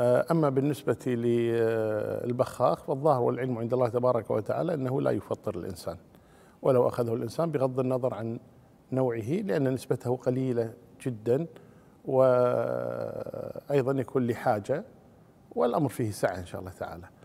آه، أما بالنسبة للبخاخ فالظاهر والعلم عند الله تبارك وتعالى أنه لا يفطر الإنسان ولو أخذه الإنسان بغض النظر عن نوعه لأن نسبته قليلة جدا وأيضا يكون لحاجة والأمر فيه سعة إن شاء الله تعالى